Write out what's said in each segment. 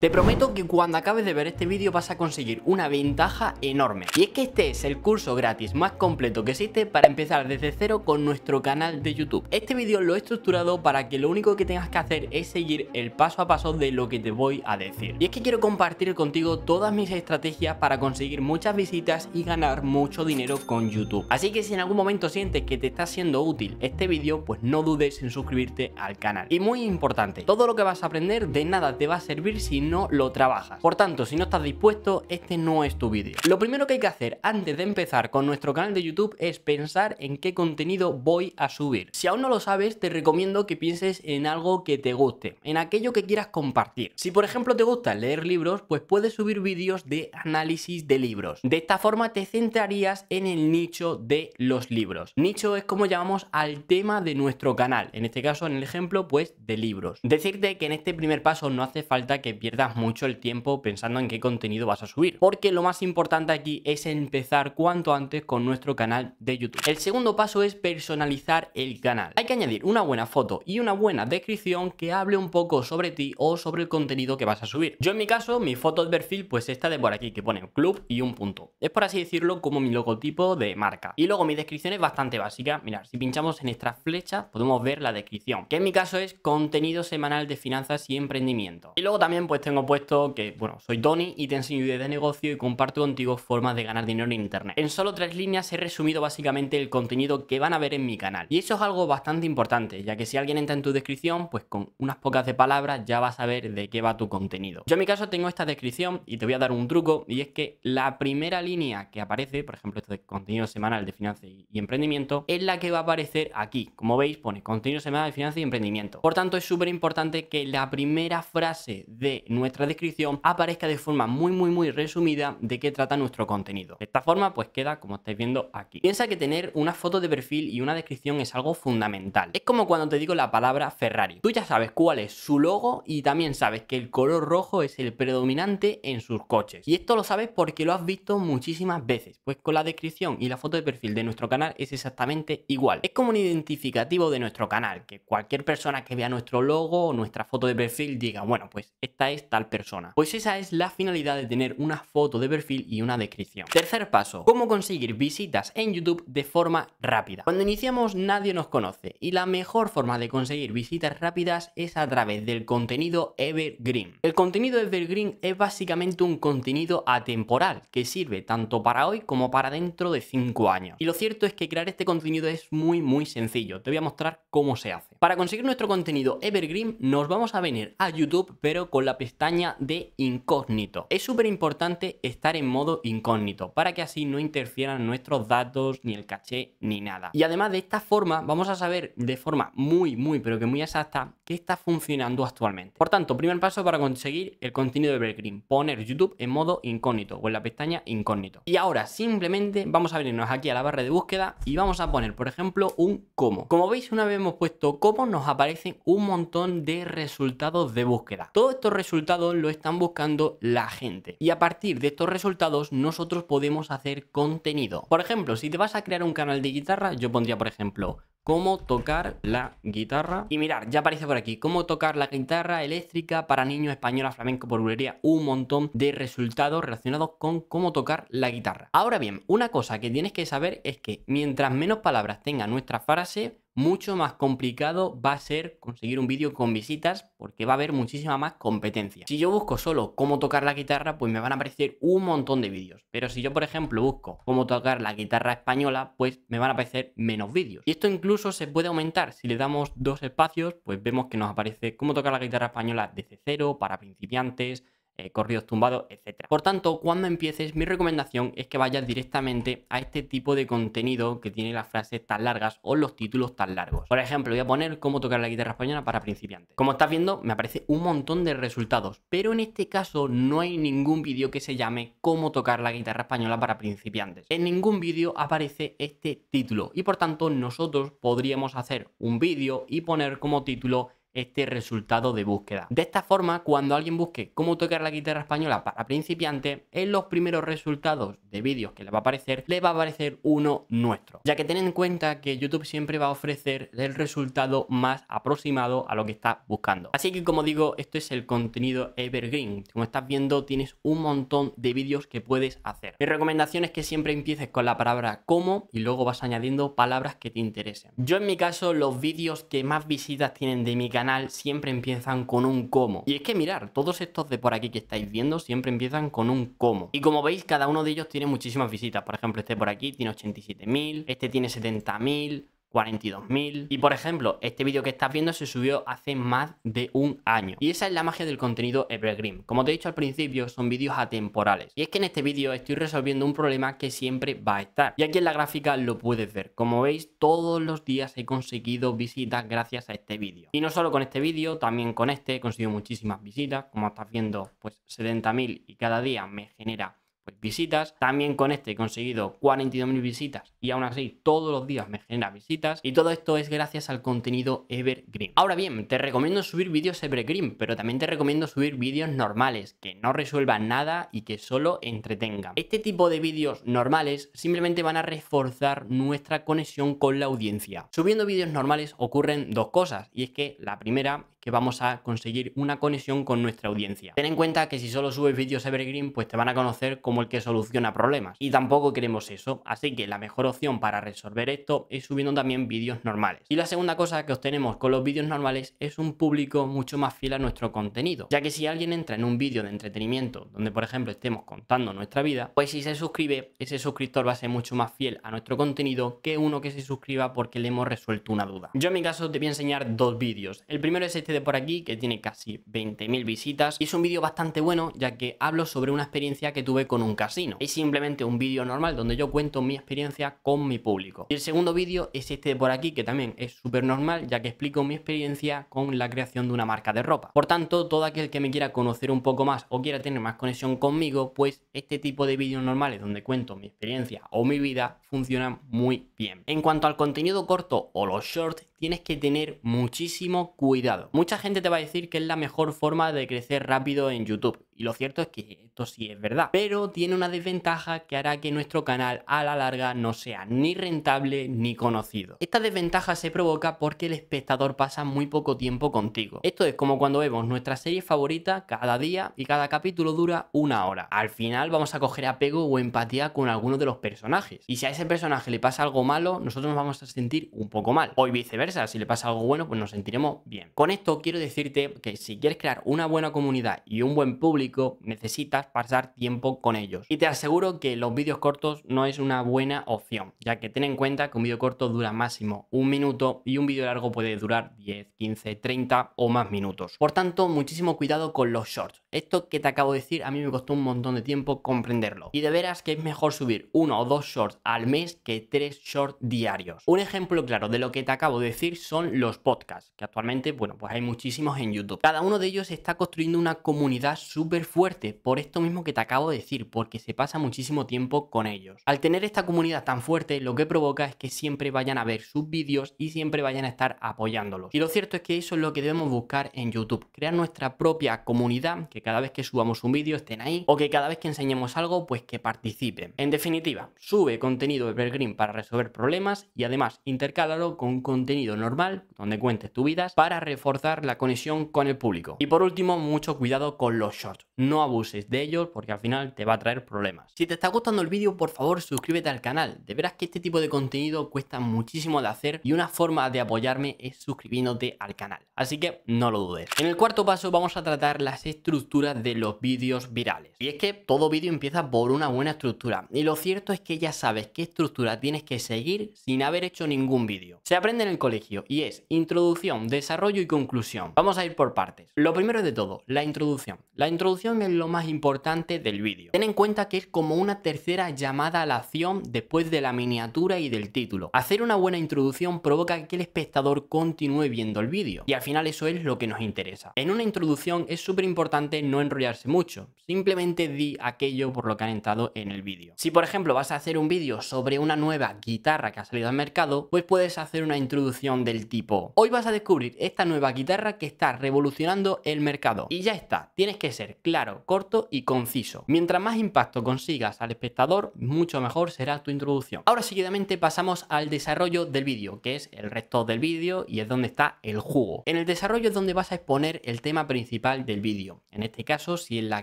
Te prometo que cuando acabes de ver este vídeo vas a conseguir una ventaja enorme Y es que este es el curso gratis más completo que existe para empezar desde cero con nuestro canal de YouTube Este vídeo lo he estructurado para que lo único que tengas que hacer es seguir el paso a paso de lo que te voy a decir Y es que quiero compartir contigo todas mis estrategias para conseguir muchas visitas y ganar mucho dinero con YouTube Así que si en algún momento sientes que te está siendo útil este vídeo pues no dudes en suscribirte al canal Y muy importante, todo lo que vas a aprender de nada te va a servir sin no lo trabajas. Por tanto, si no estás dispuesto, este no es tu vídeo. Lo primero que hay que hacer antes de empezar con nuestro canal de YouTube es pensar en qué contenido voy a subir. Si aún no lo sabes, te recomiendo que pienses en algo que te guste, en aquello que quieras compartir. Si por ejemplo te gusta leer libros, pues puedes subir vídeos de análisis de libros. De esta forma te centrarías en el nicho de los libros. Nicho es como llamamos al tema de nuestro canal, en este caso en el ejemplo pues de libros. Decirte que en este primer paso no hace falta que pierdas das mucho el tiempo pensando en qué contenido vas a subir. Porque lo más importante aquí es empezar cuanto antes con nuestro canal de YouTube. El segundo paso es personalizar el canal. Hay que añadir una buena foto y una buena descripción que hable un poco sobre ti o sobre el contenido que vas a subir. Yo en mi caso, mi foto de perfil pues esta de por aquí que pone club y un punto. Es por así decirlo como mi logotipo de marca. Y luego mi descripción es bastante básica. Mirad, si pinchamos en esta flecha, podemos ver la descripción. Que en mi caso es contenido semanal de finanzas y emprendimiento. Y luego también pues tengo puesto que, bueno, soy Tony y te enseño ideas de negocio y comparto contigo formas de ganar dinero en Internet. En solo tres líneas he resumido básicamente el contenido que van a ver en mi canal. Y eso es algo bastante importante, ya que si alguien entra en tu descripción, pues con unas pocas de palabras ya vas a ver de qué va tu contenido. Yo en mi caso tengo esta descripción y te voy a dar un truco y es que la primera línea que aparece, por ejemplo, este contenido semanal de finanzas y emprendimiento, es la que va a aparecer aquí. Como veis, pone contenido semanal de finanzas y emprendimiento. Por tanto, es súper importante que la primera frase de nuestra descripción aparezca de forma muy muy muy resumida de qué trata nuestro contenido. De esta forma pues queda como estáis viendo aquí. Piensa que tener una foto de perfil y una descripción es algo fundamental. Es como cuando te digo la palabra Ferrari. Tú ya sabes cuál es su logo y también sabes que el color rojo es el predominante en sus coches. Y esto lo sabes porque lo has visto muchísimas veces. Pues con la descripción y la foto de perfil de nuestro canal es exactamente igual. Es como un identificativo de nuestro canal, que cualquier persona que vea nuestro logo o nuestra foto de perfil diga, bueno, pues esta es tal persona. Pues esa es la finalidad de tener una foto de perfil y una descripción. Tercer paso, cómo conseguir visitas en YouTube de forma rápida. Cuando iniciamos nadie nos conoce y la mejor forma de conseguir visitas rápidas es a través del contenido evergreen. El contenido evergreen es básicamente un contenido atemporal que sirve tanto para hoy como para dentro de 5 años. Y lo cierto es que crear este contenido es muy muy sencillo. Te voy a mostrar cómo se hace. Para conseguir nuestro contenido evergreen nos vamos a venir a YouTube pero con la pestaña de incógnito. Es súper importante estar en modo incógnito para que así no interfieran nuestros datos, ni el caché, ni nada. Y además de esta forma vamos a saber de forma muy, muy, pero que muy exacta que está funcionando actualmente. Por tanto, primer paso para conseguir el contenido de Evergreen, poner YouTube en modo incógnito o en la pestaña incógnito. Y ahora simplemente vamos a venirnos aquí a la barra de búsqueda y vamos a poner, por ejemplo, un cómo. Como veis, una vez hemos puesto cómo nos aparecen un montón de resultados de búsqueda. Todos estos resultados lo están buscando la gente. Y a partir de estos resultados nosotros podemos hacer contenido. Por ejemplo, si te vas a crear un canal de guitarra, yo pondría, por ejemplo, cómo tocar la guitarra. Y mirar, ya aparece por aquí, cómo tocar la guitarra eléctrica para niños española flamenco por bulería. Un montón de resultados relacionados con cómo tocar la guitarra. Ahora bien, una cosa que tienes que saber es que mientras menos palabras tenga nuestra frase, mucho más complicado va a ser conseguir un vídeo con visitas porque va a haber muchísima más competencia. Si yo busco solo cómo tocar la guitarra, pues me van a aparecer un montón de vídeos. Pero si yo, por ejemplo, busco cómo tocar la guitarra española, pues me van a aparecer menos vídeos. Y esto incluso se puede aumentar. Si le damos dos espacios, pues vemos que nos aparece cómo tocar la guitarra española desde cero, para principiantes, eh, corridos tumbados, etc. Por tanto, cuando empieces, mi recomendación es que vayas directamente a este tipo de contenido que tiene las frases tan largas o los títulos tan largos. Por ejemplo, voy a poner cómo tocar la guitarra española para principiantes. Como estás viendo, me aparece un montón de resultados, pero en este caso no hay ningún vídeo que se llame cómo tocar la guitarra española para principiantes. En ningún vídeo aparece este título y por tanto nosotros podríamos hacer un vídeo y poner como título este resultado de búsqueda. De esta forma, cuando alguien busque cómo tocar la guitarra española para principiantes, en los primeros resultados de vídeos que le va a aparecer, le va a aparecer uno nuestro. Ya que ten en cuenta que YouTube siempre va a ofrecer el resultado más aproximado a lo que estás buscando. Así que como digo, esto es el contenido evergreen. Como estás viendo, tienes un montón de vídeos que puedes hacer. Mi recomendación es que siempre empieces con la palabra cómo y luego vas añadiendo palabras que te interesen. Yo en mi caso, los vídeos que más visitas tienen de mi canal canal siempre empiezan con un cómo. Y es que mirar, todos estos de por aquí que estáis viendo siempre empiezan con un cómo. Y como veis, cada uno de ellos tiene muchísimas visitas. Por ejemplo, este por aquí tiene 87.000, este tiene 70.000. 42.000. Y por ejemplo, este vídeo que estás viendo se subió hace más de un año. Y esa es la magia del contenido Evergreen. Como te he dicho al principio, son vídeos atemporales. Y es que en este vídeo estoy resolviendo un problema que siempre va a estar. Y aquí en la gráfica lo puedes ver. Como veis, todos los días he conseguido visitas gracias a este vídeo. Y no solo con este vídeo, también con este he conseguido muchísimas visitas. Como estás viendo, pues 70.000 y cada día me genera visitas. También con este he conseguido 42.000 visitas y aún así todos los días me genera visitas. Y todo esto es gracias al contenido Evergreen. Ahora bien, te recomiendo subir vídeos Evergreen, pero también te recomiendo subir vídeos normales, que no resuelvan nada y que solo entretengan. Este tipo de vídeos normales simplemente van a reforzar nuestra conexión con la audiencia. Subiendo vídeos normales ocurren dos cosas, y es que la primera que vamos a conseguir una conexión con nuestra audiencia. Ten en cuenta que si solo subes vídeos evergreen, pues te van a conocer como el que soluciona problemas. Y tampoco queremos eso, así que la mejor opción para resolver esto es subiendo también vídeos normales. Y la segunda cosa que obtenemos con los vídeos normales es un público mucho más fiel a nuestro contenido, ya que si alguien entra en un vídeo de entretenimiento donde por ejemplo estemos contando nuestra vida, pues si se suscribe, ese suscriptor va a ser mucho más fiel a nuestro contenido que uno que se suscriba porque le hemos resuelto una duda. Yo en mi caso te voy a enseñar dos vídeos. El primero es este por aquí, que tiene casi 20.000 visitas. Y es un vídeo bastante bueno, ya que hablo sobre una experiencia que tuve con un casino. Es simplemente un vídeo normal donde yo cuento mi experiencia con mi público. Y el segundo vídeo es este de por aquí, que también es súper normal, ya que explico mi experiencia con la creación de una marca de ropa. Por tanto, todo aquel que me quiera conocer un poco más o quiera tener más conexión conmigo, pues este tipo de vídeos normales donde cuento mi experiencia o mi vida funcionan muy bien. En cuanto al contenido corto o los shorts, tienes que tener muchísimo cuidado Mucha gente te va a decir que es la mejor forma de crecer rápido en YouTube. Y lo cierto es que esto sí es verdad. Pero tiene una desventaja que hará que nuestro canal a la larga no sea ni rentable ni conocido. Esta desventaja se provoca porque el espectador pasa muy poco tiempo contigo. Esto es como cuando vemos nuestra serie favorita cada día y cada capítulo dura una hora. Al final vamos a coger apego o empatía con alguno de los personajes. Y si a ese personaje le pasa algo malo, nosotros nos vamos a sentir un poco mal. O viceversa, si le pasa algo bueno, pues nos sentiremos bien. Con esto quiero decirte que si quieres crear una buena comunidad y un buen público, necesitas pasar tiempo con ellos. Y te aseguro que los vídeos cortos no es una buena opción, ya que ten en cuenta que un vídeo corto dura máximo un minuto y un vídeo largo puede durar 10, 15, 30 o más minutos. Por tanto, muchísimo cuidado con los shorts. Esto que te acabo de decir a mí me costó un montón de tiempo comprenderlo. Y de veras que es mejor subir uno o dos shorts al mes que tres shorts diarios. Un ejemplo claro de lo que te acabo de decir son los podcasts, que actualmente, bueno, pues hay muchísimos en YouTube. Cada uno de ellos está construyendo una comunidad súper fuerte por esto mismo que te acabo de decir, porque se pasa muchísimo tiempo con ellos. Al tener esta comunidad tan fuerte, lo que provoca es que siempre vayan a ver sus vídeos y siempre vayan a estar apoyándolos. Y lo cierto es que eso es lo que debemos buscar en YouTube, crear nuestra propia comunidad, que cada vez que subamos un vídeo estén ahí, o que cada vez que enseñemos algo, pues que participen. En definitiva, sube contenido de Evergreen para resolver problemas y además intercálalo con contenido normal, donde cuentes tu vida, para reforzar la conexión con el público. Y por último, mucho cuidado con los shorts no abuses de ellos porque al final te va a traer problemas. Si te está gustando el vídeo, por favor suscríbete al canal. De veras que este tipo de contenido cuesta muchísimo de hacer y una forma de apoyarme es suscribiéndote al canal. Así que no lo dudes. En el cuarto paso vamos a tratar las estructuras de los vídeos virales. Y es que todo vídeo empieza por una buena estructura. Y lo cierto es que ya sabes qué estructura tienes que seguir sin haber hecho ningún vídeo. Se aprende en el colegio y es introducción, desarrollo y conclusión. Vamos a ir por partes. Lo primero de todo, la introducción. La introducción introducción es lo más importante del vídeo. Ten en cuenta que es como una tercera llamada a la acción después de la miniatura y del título. Hacer una buena introducción provoca que el espectador continúe viendo el vídeo y al final eso es lo que nos interesa. En una introducción es súper importante no enrollarse mucho, simplemente di aquello por lo que han entrado en el vídeo. Si por ejemplo vas a hacer un vídeo sobre una nueva guitarra que ha salido al mercado, pues puedes hacer una introducción del tipo, hoy vas a descubrir esta nueva guitarra que está revolucionando el mercado. Y ya está, tienes que ser claro, corto y conciso. Mientras más impacto consigas al espectador, mucho mejor será tu introducción. Ahora seguidamente pasamos al desarrollo del vídeo, que es el resto del vídeo y es donde está el jugo. En el desarrollo es donde vas a exponer el tema principal del vídeo. En este caso, si es la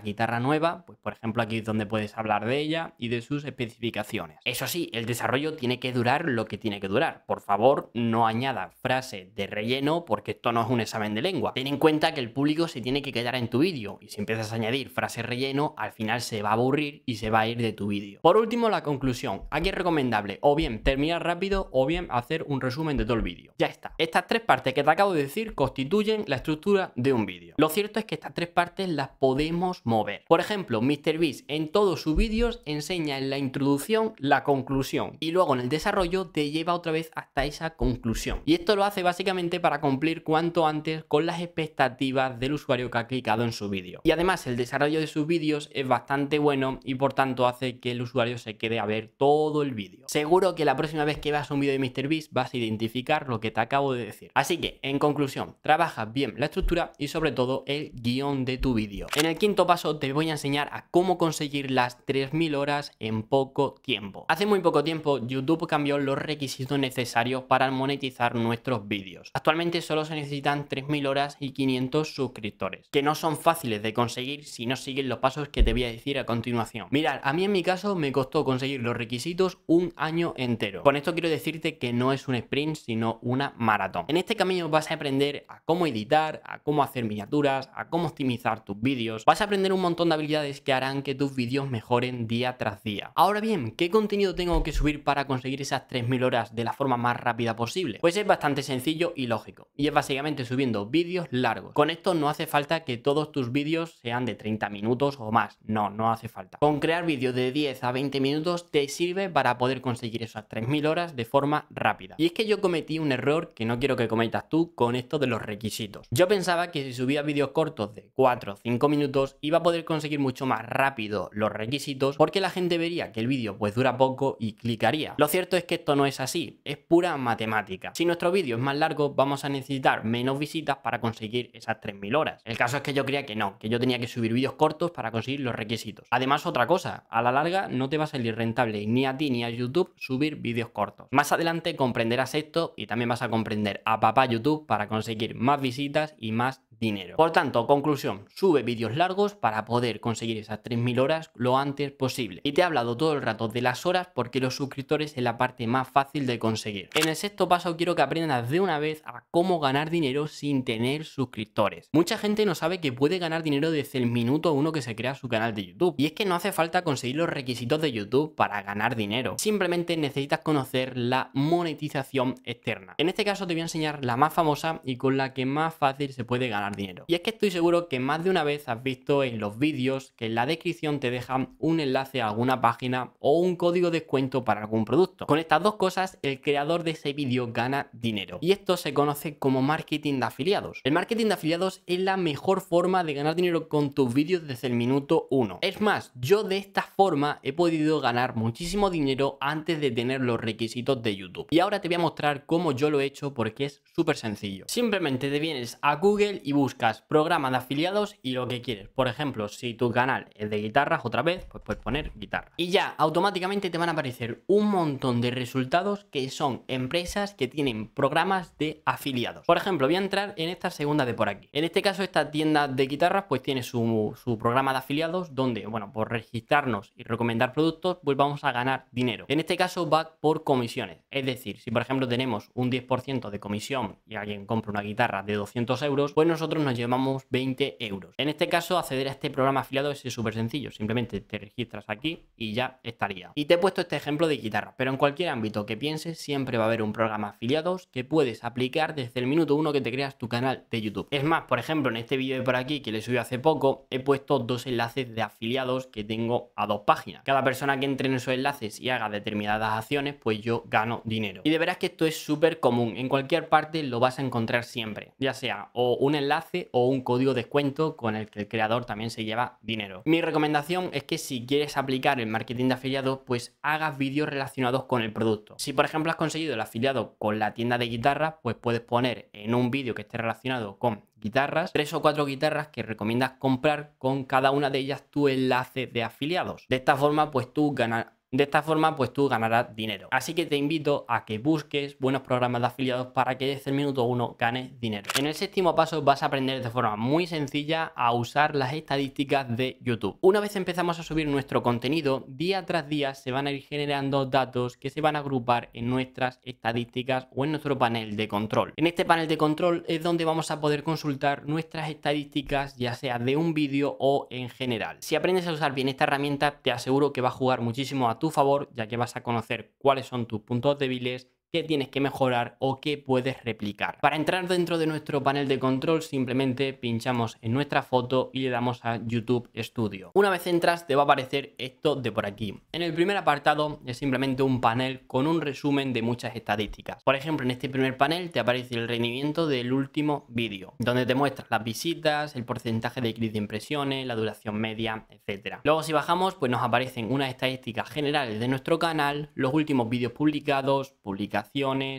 guitarra nueva, pues por ejemplo aquí es donde puedes hablar de ella y de sus especificaciones. Eso sí, el desarrollo tiene que durar lo que tiene que durar. Por favor, no añada frases de relleno porque esto no es un examen de lengua. Ten en cuenta que el público se tiene que quedar en tu vídeo y si empiezas a añadir frase relleno, al final se va a aburrir y se va a ir de tu vídeo. Por último, la conclusión. Aquí es recomendable o bien terminar rápido o bien hacer un resumen de todo el vídeo. Ya está. Estas tres partes que te acabo de decir constituyen la estructura de un vídeo. Lo cierto es que estas tres partes las podemos mover. Por ejemplo, MrBeast en todos sus vídeos enseña en la introducción la conclusión y luego en el desarrollo te lleva otra vez hasta esa conclusión. Y esto lo hace básicamente para cumplir cuanto antes con las expectativas del usuario que ha clicado en su vídeo. Y además el desarrollo de sus vídeos es bastante bueno y por tanto hace que el usuario se quede a ver todo el vídeo. Seguro que la próxima vez que veas un vídeo de MrBeast vas a identificar lo que te acabo de decir. Así que, en conclusión, trabaja bien la estructura y sobre todo el guión de tu vídeo. En el quinto paso te voy a enseñar a cómo conseguir las 3.000 horas en poco tiempo. Hace muy poco tiempo YouTube cambió los requisitos necesarios para monetizar nuestros vídeos. Actualmente solo se necesitan 3.000 horas y 500 suscriptores, que no son fáciles de conseguir si no sigues los pasos que te voy a decir a continuación. Mirad, a mí en mi caso me costó conseguir los requisitos un año entero. Con esto quiero decirte que no es un sprint, sino una maratón. En este camino vas a aprender a cómo editar, a cómo hacer miniaturas, a cómo optimizar tus vídeos. Vas a aprender un montón de habilidades que harán que tus vídeos mejoren día tras día. Ahora bien, ¿qué contenido tengo que subir para conseguir esas 3.000 horas de la forma más rápida posible? Pues es bastante sencillo y lógico. Y es básicamente subiendo vídeos largos. Con esto no hace falta que todos tus vídeos sean de 30 minutos o más. No, no hace falta. Con crear vídeos de 10 a 20 minutos te sirve para poder conseguir esas 3.000 horas de forma rápida. Y es que yo cometí un error que no quiero que cometas tú con esto de los requisitos. Yo pensaba que si subía vídeos cortos de 4 o 5 minutos iba a poder conseguir mucho más rápido los requisitos porque la gente vería que el vídeo pues dura poco y clicaría. Lo cierto es que esto no es así, es pura matemática. Si nuestro vídeo es más largo vamos a necesitar menos visitas para conseguir esas 3.000 horas. El caso es que yo creía que no, que yo tenía que subir vídeos cortos para conseguir los requisitos. Además, otra cosa, a la larga no te va a salir rentable ni a ti ni a YouTube subir vídeos cortos. Más adelante comprenderás esto y también vas a comprender a papá YouTube para conseguir más visitas y más dinero. Por tanto, conclusión, sube vídeos largos para poder conseguir esas 3.000 horas lo antes posible. Y te he hablado todo el rato de las horas porque los suscriptores es la parte más fácil de conseguir. En el sexto paso quiero que aprendas de una vez a cómo ganar dinero sin tener suscriptores. Mucha gente no sabe que puede ganar dinero desde el minuto uno que se crea su canal de YouTube. Y es que no hace falta conseguir los requisitos de YouTube para ganar dinero. Simplemente necesitas conocer la monetización externa. En este caso te voy a enseñar la más famosa y con la que más fácil se puede ganar dinero. Y es que estoy seguro que más de una vez has visto en los vídeos que en la descripción te dejan un enlace a alguna página o un código de descuento para algún producto. Con estas dos cosas, el creador de ese vídeo gana dinero. Y esto se conoce como marketing de afiliados. El marketing de afiliados es la mejor forma de ganar dinero con tus vídeos desde el minuto 1. Es más, yo de esta forma he podido ganar muchísimo dinero antes de tener los requisitos de YouTube. Y ahora te voy a mostrar cómo yo lo he hecho porque es súper sencillo. Simplemente te vienes a Google y buscas programa de afiliados y lo que quieres. Por ejemplo, si tu canal es de guitarras, otra vez, pues puedes poner guitarra. Y ya automáticamente te van a aparecer un montón de resultados que son empresas que tienen programas de afiliados. Por ejemplo, voy a entrar en esta segunda de por aquí. En este caso, esta tienda de guitarras pues tiene su, su programa de afiliados donde, bueno, por registrarnos y recomendar productos, pues vamos a ganar dinero. En este caso va por comisiones. Es decir, si por ejemplo tenemos un 10% de comisión y alguien compra una guitarra de 200 euros, pues nosotros nos llevamos 20 euros. En este caso, acceder a este programa afiliado es súper sencillo. Simplemente te registras aquí y ya estaría. Y te he puesto este ejemplo de guitarra, pero en cualquier ámbito que pienses, siempre va a haber un programa afiliados que puedes aplicar desde el minuto uno que te creas tu canal de YouTube. Es más, por ejemplo, en este vídeo de por aquí que le subí hace poco, he puesto dos enlaces de afiliados que tengo a dos páginas. Cada persona que entre en esos enlaces y haga determinadas acciones, pues yo gano dinero. Y de veras que esto es súper común. En cualquier parte lo vas a encontrar siempre, ya sea o un enlace o un código descuento con el que el creador también se lleva dinero. Mi recomendación es que si quieres aplicar el marketing de afiliados, pues hagas vídeos relacionados con el producto. Si por ejemplo has conseguido el afiliado con la tienda de guitarras, pues puedes poner en un vídeo que esté relacionado con guitarras, tres o cuatro guitarras que recomiendas comprar con cada una de ellas tu enlace de afiliados. De esta forma, pues tú ganas de esta forma, pues tú ganarás dinero. Así que te invito a que busques buenos programas de afiliados para que desde el minuto uno ganes dinero. En el séptimo paso vas a aprender de forma muy sencilla a usar las estadísticas de YouTube. Una vez empezamos a subir nuestro contenido, día tras día se van a ir generando datos que se van a agrupar en nuestras estadísticas o en nuestro panel de control. En este panel de control es donde vamos a poder consultar nuestras estadísticas, ya sea de un vídeo o en general. Si aprendes a usar bien esta herramienta, te aseguro que va a jugar muchísimo a a tu favor, ya que vas a conocer cuáles son tus puntos débiles qué tienes que mejorar o qué puedes replicar. Para entrar dentro de nuestro panel de control simplemente pinchamos en nuestra foto y le damos a YouTube Studio. Una vez entras te va a aparecer esto de por aquí. En el primer apartado es simplemente un panel con un resumen de muchas estadísticas. Por ejemplo en este primer panel te aparece el rendimiento del último vídeo donde te muestra las visitas, el porcentaje de clic de impresiones, la duración media, etcétera. Luego si bajamos pues nos aparecen unas estadísticas generales de nuestro canal, los últimos vídeos publicados, publicados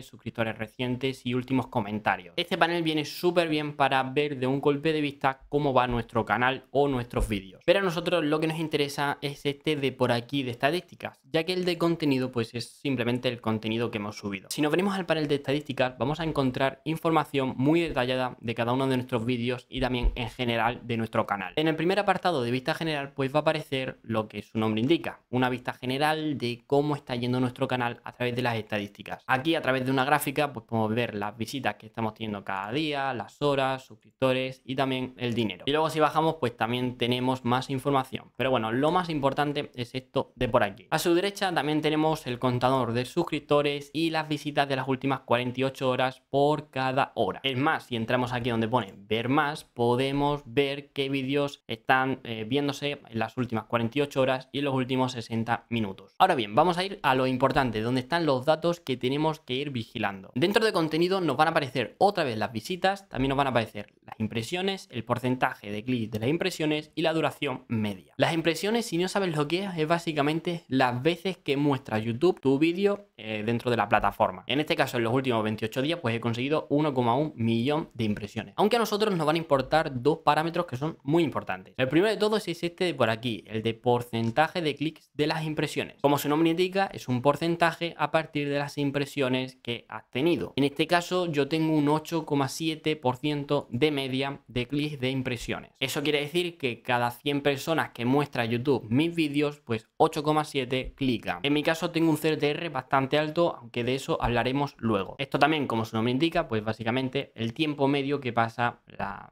suscriptores recientes y últimos comentarios. Este panel viene súper bien para ver de un golpe de vista cómo va nuestro canal o nuestros vídeos. Pero a nosotros lo que nos interesa es este de por aquí de estadísticas, ya que el de contenido pues es simplemente el contenido que hemos subido. Si nos venimos al panel de estadísticas vamos a encontrar información muy detallada de cada uno de nuestros vídeos y también en general de nuestro canal. En el primer apartado de vista general pues va a aparecer lo que su nombre indica, una vista general de cómo está yendo nuestro canal a través de las estadísticas. Aquí a través de una gráfica pues podemos ver las visitas que estamos teniendo cada día, las horas, suscriptores y también el dinero. Y luego si bajamos pues también tenemos más información. Pero bueno, lo más importante es esto de por aquí. A su derecha también tenemos el contador de suscriptores y las visitas de las últimas 48 horas por cada hora. Es más, si entramos aquí donde pone ver más, podemos ver qué vídeos están eh, viéndose en las últimas 48 horas y en los últimos 60 minutos. Ahora bien, vamos a ir a lo importante, donde están los datos que tenemos que ir vigilando. Dentro de contenido nos van a aparecer otra vez las visitas, también nos van a aparecer las impresiones, el porcentaje de clics de las impresiones y la duración media. Las impresiones, si no sabes lo que es, es básicamente las veces que muestra YouTube tu vídeo eh, dentro de la plataforma. En este caso, en los últimos 28 días, pues he conseguido 1,1 millón de impresiones. Aunque a nosotros nos van a importar dos parámetros que son muy importantes. El primero de todos es este por aquí, el de porcentaje de clics de las impresiones. Como su nombre indica, es un porcentaje a partir de las impresiones que has tenido. En este caso yo tengo un 8,7% de media de clics de impresiones. Eso quiere decir que cada 100 personas que muestra YouTube mis vídeos, pues 8,7 clican. En mi caso tengo un CTR bastante alto, aunque de eso hablaremos luego. Esto también, como su nombre indica, pues básicamente el tiempo medio que pasa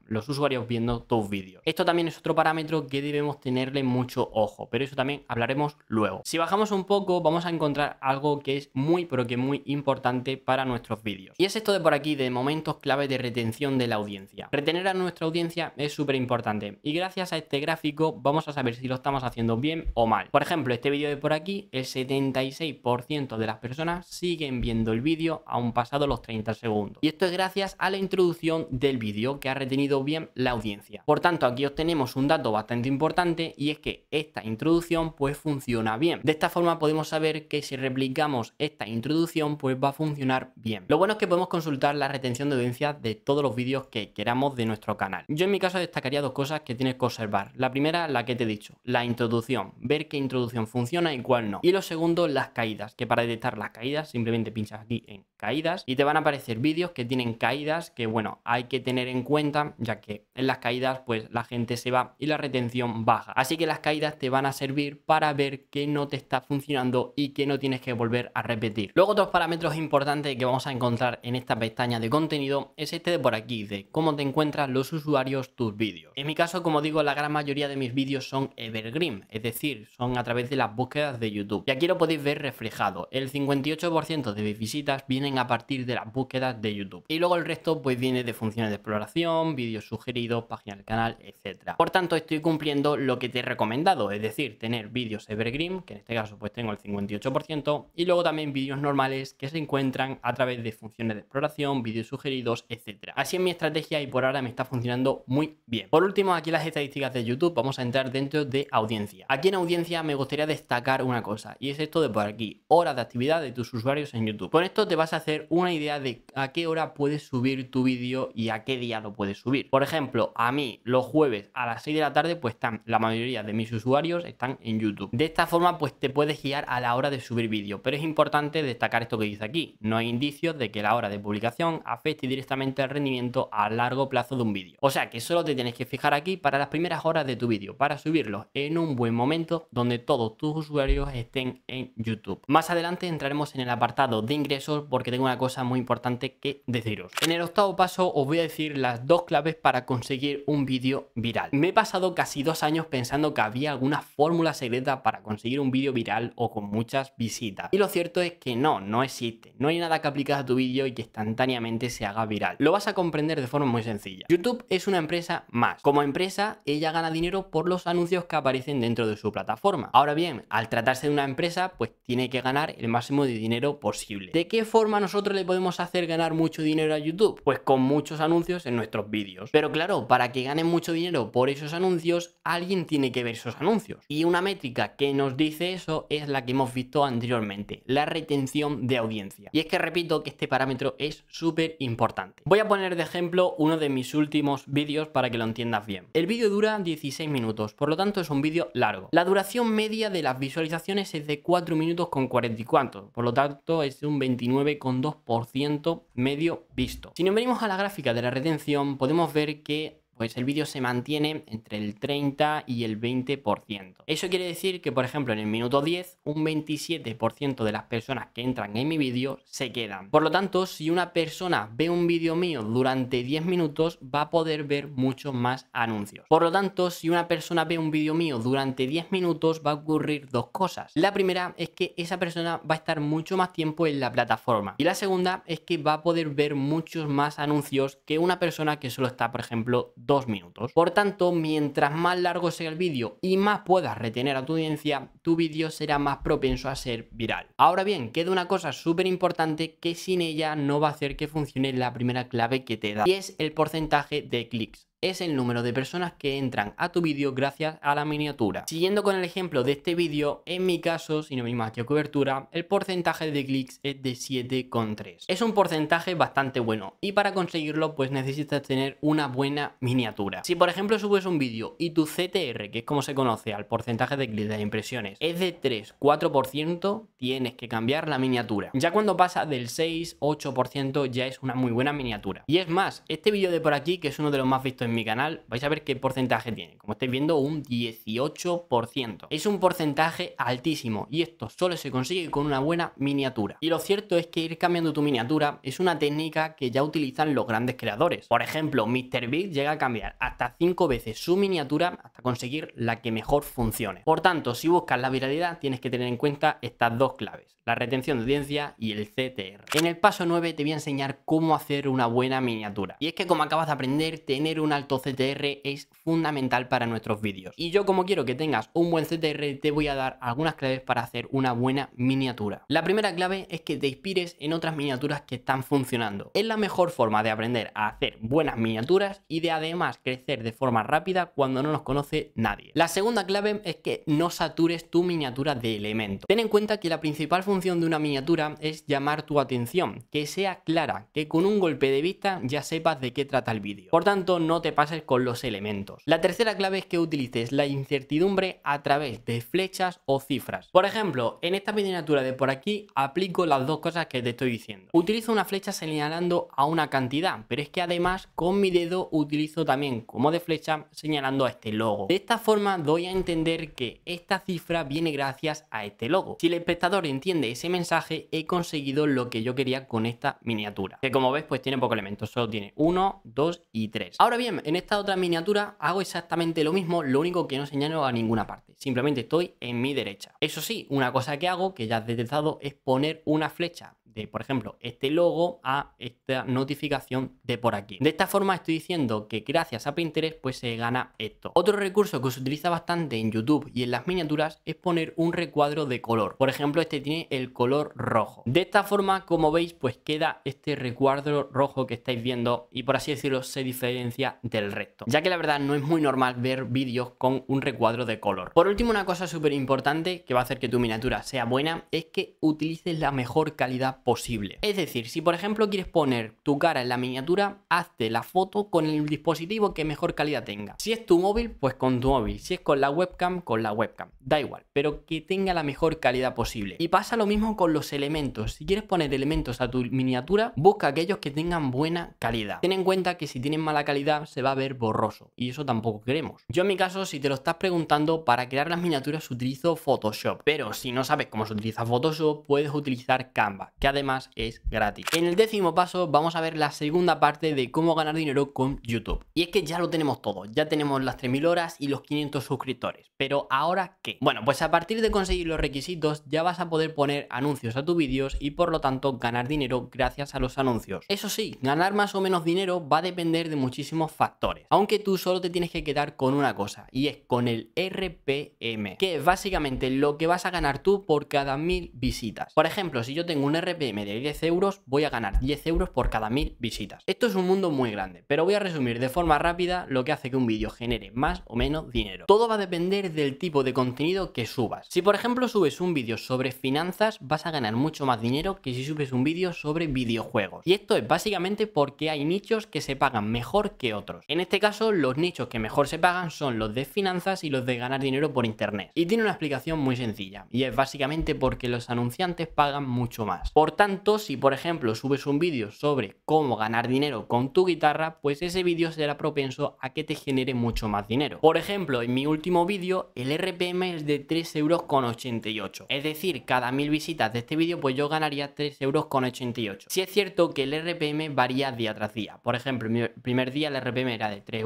los usuarios viendo tus vídeos. Esto también es otro parámetro que debemos tenerle mucho ojo, pero eso también hablaremos luego. Si bajamos un poco, vamos a encontrar algo que es muy, pero que muy importante para nuestros vídeos. Y es esto de por aquí de momentos clave de retención de la audiencia. Retener a nuestra audiencia es súper importante y gracias a este gráfico vamos a saber si lo estamos haciendo bien o mal. Por ejemplo, este vídeo de por aquí, el 76% de las personas siguen viendo el vídeo aún pasado los 30 segundos. Y esto es gracias a la introducción del vídeo que ha retenido bien la audiencia. Por tanto, aquí obtenemos un dato bastante importante y es que esta introducción pues funciona bien. De esta forma podemos saber que si replicamos esta introducción pues va a funcionar bien. Lo bueno es que podemos consultar la retención de audiencia de todos los vídeos que queramos de nuestro canal. Yo en mi caso destacaría dos cosas que tienes que observar. La primera, la que te he dicho, la introducción, ver qué introducción funciona y cuál no. Y lo segundo, las caídas, que para detectar las caídas simplemente pinchas aquí en caídas y te van a aparecer vídeos que tienen caídas que bueno, hay que tener en cuenta ya que en las caídas pues la gente se va y la retención baja. Así que las caídas te van a servir para ver qué no te está funcionando y qué no tienes que volver a repetir. Luego otros para parámetros importantes que vamos a encontrar en esta pestaña de contenido es este de por aquí, de cómo te encuentran los usuarios tus vídeos. En mi caso, como digo, la gran mayoría de mis vídeos son evergreen, es decir, son a través de las búsquedas de YouTube. Y aquí lo podéis ver reflejado. El 58% de mis visitas vienen a partir de las búsquedas de YouTube. Y luego el resto pues viene de funciones de exploración, vídeos sugeridos, página del canal, etc. Por tanto, estoy cumpliendo lo que te he recomendado, es decir, tener vídeos evergreen, que en este caso pues tengo el 58%, y luego también vídeos normales que se encuentran a través de funciones de exploración, vídeos sugeridos, etc. Así es mi estrategia y por ahora me está funcionando muy bien. Por último, aquí las estadísticas de YouTube, vamos a entrar dentro de audiencia. Aquí en audiencia me gustaría destacar una cosa y es esto de por aquí, horas de actividad de tus usuarios en YouTube. Con esto te vas a hacer una idea de a qué hora puedes subir tu vídeo y a qué día lo puedes subir. Por ejemplo, a mí los jueves a las 6 de la tarde pues están la mayoría de mis usuarios están en YouTube. De esta forma pues te puedes guiar a la hora de subir vídeo, pero es importante destacar esto que dice aquí, no hay indicios de que la hora de publicación afecte directamente al rendimiento a largo plazo de un vídeo. O sea que solo te tienes que fijar aquí para las primeras horas de tu vídeo, para subirlo en un buen momento donde todos tus usuarios estén en YouTube. Más adelante entraremos en el apartado de ingresos porque tengo una cosa muy importante que deciros. En el octavo paso os voy a decir las dos claves para conseguir un vídeo viral. Me he pasado casi dos años pensando que había alguna fórmula secreta para conseguir un vídeo viral o con muchas visitas. Y lo cierto es que no, no es existe. No hay nada que aplicas a tu vídeo y que instantáneamente se haga viral. Lo vas a comprender de forma muy sencilla. YouTube es una empresa más. Como empresa, ella gana dinero por los anuncios que aparecen dentro de su plataforma. Ahora bien, al tratarse de una empresa, pues tiene que ganar el máximo de dinero posible. ¿De qué forma nosotros le podemos hacer ganar mucho dinero a YouTube? Pues con muchos anuncios en nuestros vídeos. Pero claro, para que ganen mucho dinero por esos anuncios, alguien tiene que ver esos anuncios. Y una métrica que nos dice eso es la que hemos visto anteriormente, la retención de audiencia. Y es que repito que este parámetro es súper importante. Voy a poner de ejemplo uno de mis últimos vídeos para que lo entiendas bien. El vídeo dura 16 minutos, por lo tanto es un vídeo largo. La duración media de las visualizaciones es de 4 minutos con 44, por lo tanto es un 29,2% medio visto. Si nos venimos a la gráfica de la retención, podemos ver que pues el vídeo se mantiene entre el 30 y el 20%. Eso quiere decir que, por ejemplo, en el minuto 10, un 27% de las personas que entran en mi vídeo se quedan. Por lo tanto, si una persona ve un vídeo mío durante 10 minutos, va a poder ver muchos más anuncios. Por lo tanto, si una persona ve un vídeo mío durante 10 minutos, va a ocurrir dos cosas. La primera es que esa persona va a estar mucho más tiempo en la plataforma. Y la segunda es que va a poder ver muchos más anuncios que una persona que solo está, por ejemplo, dos minutos. Por tanto, mientras más largo sea el vídeo y más puedas retener a tu audiencia, tu vídeo será más propenso a ser viral. Ahora bien, queda una cosa súper importante que sin ella no va a hacer que funcione la primera clave que te da y es el porcentaje de clics es el número de personas que entran a tu vídeo gracias a la miniatura. Siguiendo con el ejemplo de este vídeo, en mi caso, si no me aquí cobertura, el porcentaje de clics es de 7,3. Es un porcentaje bastante bueno y para conseguirlo pues necesitas tener una buena miniatura. Si por ejemplo subes un vídeo y tu CTR, que es como se conoce al porcentaje de clics de impresiones, es de 3-4%, tienes que cambiar la miniatura. Ya cuando pasa del 6-8% ya es una muy buena miniatura. Y es más, este vídeo de por aquí, que es uno de los más vistos en mi canal, vais a ver qué porcentaje tiene. Como estáis viendo, un 18%. Es un porcentaje altísimo y esto solo se consigue con una buena miniatura. Y lo cierto es que ir cambiando tu miniatura es una técnica que ya utilizan los grandes creadores. Por ejemplo, MrBeast llega a cambiar hasta 5 veces su miniatura hasta conseguir la que mejor funcione. Por tanto, si buscas la viralidad, tienes que tener en cuenta estas dos claves, la retención de audiencia y el CTR. En el paso 9 te voy a enseñar cómo hacer una buena miniatura. Y es que como acabas de aprender, tener una Alto CTR es fundamental para nuestros vídeos. Y yo como quiero que tengas un buen CTR te voy a dar algunas claves para hacer una buena miniatura. La primera clave es que te inspires en otras miniaturas que están funcionando. Es la mejor forma de aprender a hacer buenas miniaturas y de además crecer de forma rápida cuando no nos conoce nadie. La segunda clave es que no satures tu miniatura de elementos. Ten en cuenta que la principal función de una miniatura es llamar tu atención, que sea clara, que con un golpe de vista ya sepas de qué trata el vídeo. Por tanto, no te pases con los elementos. La tercera clave es que utilices la incertidumbre a través de flechas o cifras. Por ejemplo, en esta miniatura de por aquí aplico las dos cosas que te estoy diciendo. Utilizo una flecha señalando a una cantidad, pero es que además con mi dedo utilizo también como de flecha señalando a este logo. De esta forma doy a entender que esta cifra viene gracias a este logo. Si el espectador entiende ese mensaje, he conseguido lo que yo quería con esta miniatura, que como ves pues tiene pocos elementos, solo tiene uno, dos y tres, Ahora bien, Em, en esta otra miniatura hago exactamente lo mismo, lo único que no señalo a ninguna parte. Simplemente estoy en mi derecha. Eso sí, una cosa que hago, que ya has detectado, es poner una flecha por ejemplo, este logo a esta notificación de por aquí. De esta forma estoy diciendo que gracias a Pinterest pues se gana esto. Otro recurso que se utiliza bastante en YouTube y en las miniaturas es poner un recuadro de color. Por ejemplo, este tiene el color rojo. De esta forma, como veis, pues queda este recuadro rojo que estáis viendo y por así decirlo se diferencia del resto. Ya que la verdad no es muy normal ver vídeos con un recuadro de color. Por último, una cosa súper importante que va a hacer que tu miniatura sea buena es que utilices la mejor calidad posible. Es decir, si por ejemplo quieres poner tu cara en la miniatura, hazte la foto con el dispositivo que mejor calidad tenga. Si es tu móvil, pues con tu móvil. Si es con la webcam, con la webcam. Da igual, pero que tenga la mejor calidad posible. Y pasa lo mismo con los elementos. Si quieres poner elementos a tu miniatura, busca aquellos que tengan buena calidad. Ten en cuenta que si tienen mala calidad se va a ver borroso y eso tampoco queremos. Yo en mi caso, si te lo estás preguntando, para crear las miniaturas utilizo Photoshop, pero si no sabes cómo se utiliza Photoshop, puedes utilizar Canva, que además es gratis. En el décimo paso vamos a ver la segunda parte de cómo ganar dinero con YouTube. Y es que ya lo tenemos todo, ya tenemos las 3.000 horas y los 500 suscriptores. Pero ahora qué? Bueno, pues a partir de conseguir los requisitos ya vas a poder poner anuncios a tus vídeos y por lo tanto ganar dinero gracias a los anuncios. Eso sí, ganar más o menos dinero va a depender de muchísimos factores. Aunque tú solo te tienes que quedar con una cosa y es con el RPM, que es básicamente lo que vas a ganar tú por cada mil visitas. Por ejemplo, si yo tengo un RPM me de 10 euros, voy a ganar 10 euros por cada 1000 visitas. Esto es un mundo muy grande, pero voy a resumir de forma rápida lo que hace que un vídeo genere más o menos dinero. Todo va a depender del tipo de contenido que subas. Si por ejemplo subes un vídeo sobre finanzas, vas a ganar mucho más dinero que si subes un vídeo sobre videojuegos. Y esto es básicamente porque hay nichos que se pagan mejor que otros. En este caso, los nichos que mejor se pagan son los de finanzas y los de ganar dinero por internet. Y tiene una explicación muy sencilla, y es básicamente porque los anunciantes pagan mucho más. Por tanto, si por ejemplo subes un vídeo sobre cómo ganar dinero con tu guitarra, pues ese vídeo será propenso a que te genere mucho más dinero. Por ejemplo, en mi último vídeo el RPM es de 3,88 euros. Es decir, cada mil visitas de este vídeo pues yo ganaría 3,88 euros. Si es cierto que el RPM varía día tras día. Por ejemplo, el primer día el RPM era de 3,88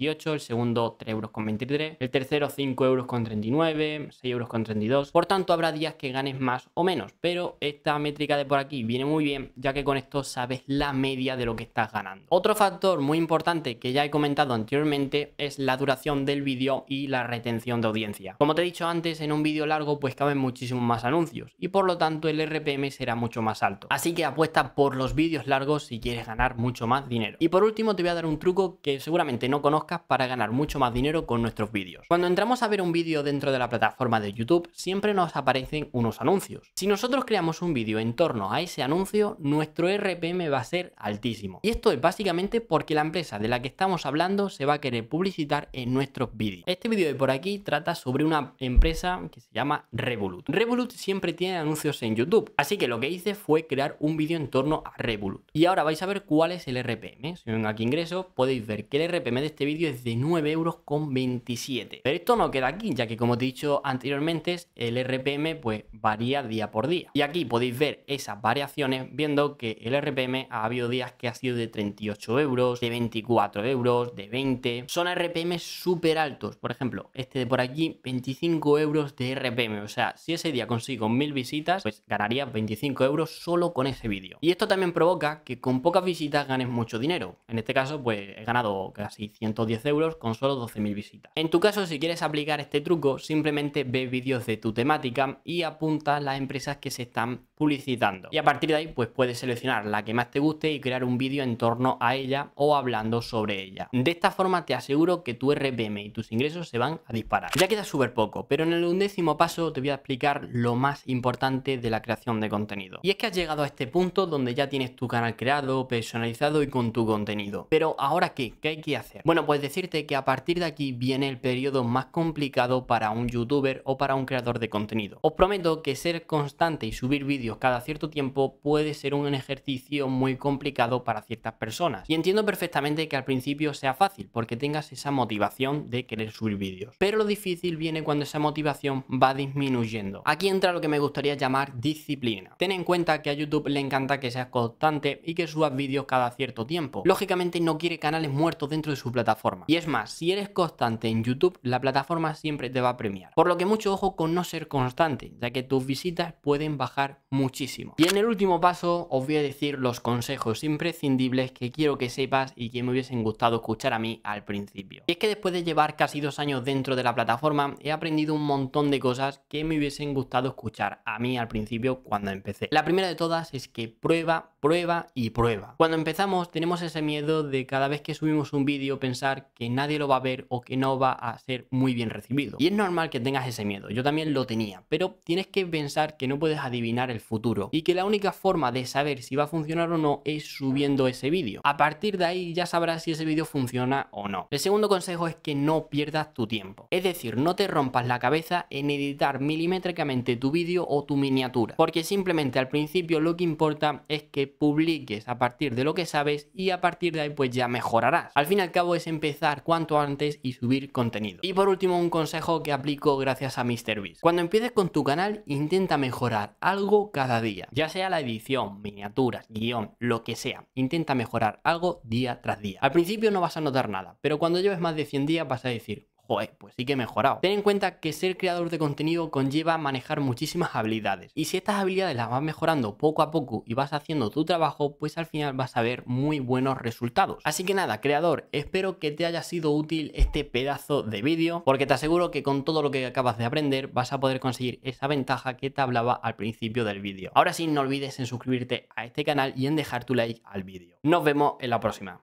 euros, el segundo 3,23 euros, el tercero 5,39 euros, 6,32 euros. Por tanto, habrá días que ganes más o menos, pero esta métrica por aquí viene muy bien, ya que con esto sabes la media de lo que estás ganando. Otro factor muy importante que ya he comentado anteriormente es la duración del vídeo y la retención de audiencia. Como te he dicho antes, en un vídeo largo pues caben muchísimos más anuncios y por lo tanto el RPM será mucho más alto. Así que apuesta por los vídeos largos si quieres ganar mucho más dinero. Y por último te voy a dar un truco que seguramente no conozcas para ganar mucho más dinero con nuestros vídeos. Cuando entramos a ver un vídeo dentro de la plataforma de YouTube, siempre nos aparecen unos anuncios. Si nosotros creamos un vídeo en torno a ese anuncio, nuestro RPM va a ser altísimo. Y esto es básicamente porque la empresa de la que estamos hablando se va a querer publicitar en nuestros vídeos. Este vídeo de por aquí trata sobre una empresa que se llama Revolut. Revolut siempre tiene anuncios en YouTube, así que lo que hice fue crear un vídeo en torno a Revolut. Y ahora vais a ver cuál es el RPM. Si ven aquí ingreso, podéis ver que el RPM de este vídeo es de 9 euros con 27. Pero esto no queda aquí, ya que como te he dicho anteriormente, el RPM pues varía día por día. Y aquí podéis ver esas variaciones viendo que el RPM ha habido días que ha sido de 38 euros, de 24 euros, de 20. Son RPM súper altos. Por ejemplo, este de por aquí, 25 euros de RPM. O sea, si ese día consigo mil visitas, pues ganaría 25 euros solo con ese vídeo. Y esto también provoca que con pocas visitas ganes mucho dinero. En este caso, pues he ganado casi 110 euros con solo 12.000 visitas. En tu caso, si quieres aplicar este truco, simplemente ve vídeos de tu temática y apunta las empresas que se están publicitando. Y a partir de ahí, pues puedes seleccionar la que más te guste y crear un vídeo en torno a ella o hablando sobre ella. De esta forma te aseguro que tu RPM y tus ingresos se van a disparar. Ya queda súper poco, pero en el undécimo paso te voy a explicar lo más importante de la creación de contenido. Y es que has llegado a este punto donde ya tienes tu canal creado, personalizado y con tu contenido. Pero ahora qué, ¿qué hay que hacer? Bueno, pues decirte que a partir de aquí viene el periodo más complicado para un youtuber o para un creador de contenido. Os prometo que ser constante y subir vídeos cada cierto tiempo puede ser un ejercicio muy complicado para ciertas personas. Y entiendo perfectamente que al principio sea fácil porque tengas esa motivación de querer subir vídeos. Pero lo difícil viene cuando esa motivación va disminuyendo. Aquí entra lo que me gustaría llamar disciplina. Ten en cuenta que a YouTube le encanta que seas constante y que subas vídeos cada cierto tiempo. Lógicamente no quiere canales muertos dentro de su plataforma. Y es más, si eres constante en YouTube, la plataforma siempre te va a premiar. Por lo que mucho ojo con no ser constante, ya que tus visitas pueden bajar muchísimo. Y en el último paso os voy a decir los consejos imprescindibles que quiero que sepas y que me hubiesen gustado escuchar a mí al principio. Y es que después de llevar casi dos años dentro de la plataforma he aprendido un montón de cosas que me hubiesen gustado escuchar a mí al principio cuando empecé. La primera de todas es que prueba, prueba y prueba. Cuando empezamos tenemos ese miedo de cada vez que subimos un vídeo pensar que nadie lo va a ver o que no va a ser muy bien recibido. Y es normal que tengas ese miedo, yo también lo tenía, pero tienes que pensar que no puedes adivinar el futuro y que la única forma de saber si va a funcionar o no es subiendo ese vídeo. A partir de ahí ya sabrás si ese vídeo funciona o no. El segundo consejo es que no pierdas tu tiempo, es decir, no te rompas la cabeza en editar milimétricamente tu vídeo o tu miniatura, porque simplemente al principio lo que importa es que publiques a partir de lo que sabes y a partir de ahí pues ya mejorarás. Al fin y al cabo es empezar cuanto antes y subir contenido. Y por último un consejo que aplico gracias a MrBeast. Cuando empieces con tu canal intenta mejorar algo cada día, ya sea la edición, miniaturas, guión, lo que sea. Intenta mejorar algo día tras día. Al principio no vas a notar nada, pero cuando lleves más de 100 días vas a decir, pues sí que he mejorado. Ten en cuenta que ser creador de contenido conlleva manejar muchísimas habilidades. Y si estas habilidades las vas mejorando poco a poco y vas haciendo tu trabajo, pues al final vas a ver muy buenos resultados. Así que nada, creador, espero que te haya sido útil este pedazo de vídeo, porque te aseguro que con todo lo que acabas de aprender vas a poder conseguir esa ventaja que te hablaba al principio del vídeo. Ahora sí, no olvides en suscribirte a este canal y en dejar tu like al vídeo. Nos vemos en la próxima.